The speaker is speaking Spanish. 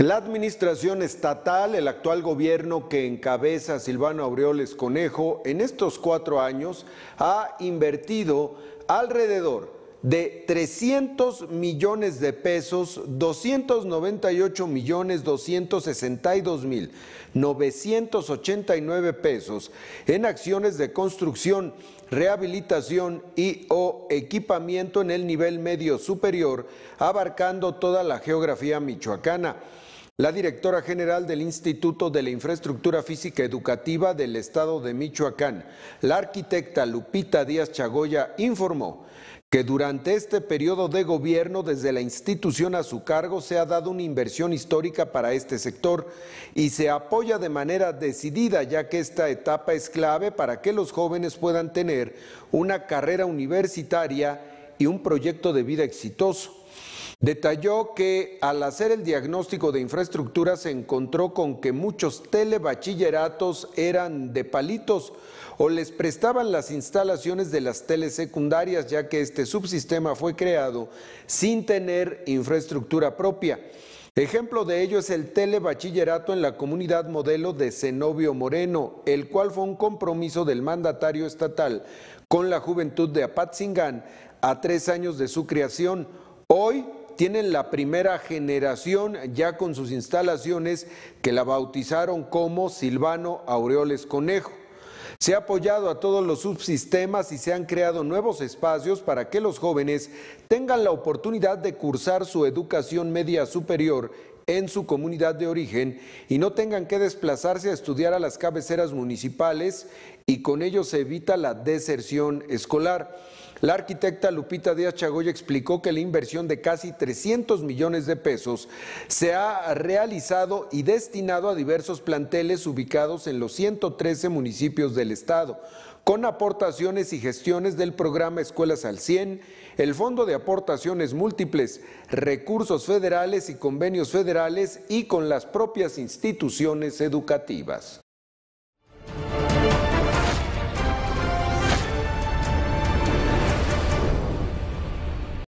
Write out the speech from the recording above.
La administración estatal, el actual gobierno que encabeza Silvano Aureoles Conejo, en estos cuatro años ha invertido alrededor de 300 millones de pesos, 298 millones 262 mil 989 pesos en acciones de construcción, rehabilitación y o equipamiento en el nivel medio superior, abarcando toda la geografía michoacana. La directora general del Instituto de la Infraestructura Física Educativa del Estado de Michoacán, la arquitecta Lupita Díaz Chagoya, informó que durante este periodo de gobierno desde la institución a su cargo se ha dado una inversión histórica para este sector y se apoya de manera decidida ya que esta etapa es clave para que los jóvenes puedan tener una carrera universitaria y un proyecto de vida exitoso. Detalló que al hacer el diagnóstico de infraestructura se encontró con que muchos telebachilleratos eran de palitos o les prestaban las instalaciones de las telesecundarias, ya que este subsistema fue creado sin tener infraestructura propia. Ejemplo de ello es el telebachillerato en la comunidad modelo de Zenobio Moreno, el cual fue un compromiso del mandatario estatal con la juventud de Apatzingán a tres años de su creación. Hoy tienen la primera generación ya con sus instalaciones que la bautizaron como Silvano Aureoles Conejo. Se ha apoyado a todos los subsistemas y se han creado nuevos espacios para que los jóvenes tengan la oportunidad de cursar su educación media superior en su comunidad de origen y no tengan que desplazarse a estudiar a las cabeceras municipales y con ello se evita la deserción escolar. La arquitecta Lupita Díaz Chagoya explicó que la inversión de casi 300 millones de pesos se ha realizado y destinado a diversos planteles ubicados en los 113 municipios del estado con aportaciones y gestiones del programa Escuelas al 100, el Fondo de Aportaciones Múltiples, recursos federales y convenios federales y con las propias instituciones educativas.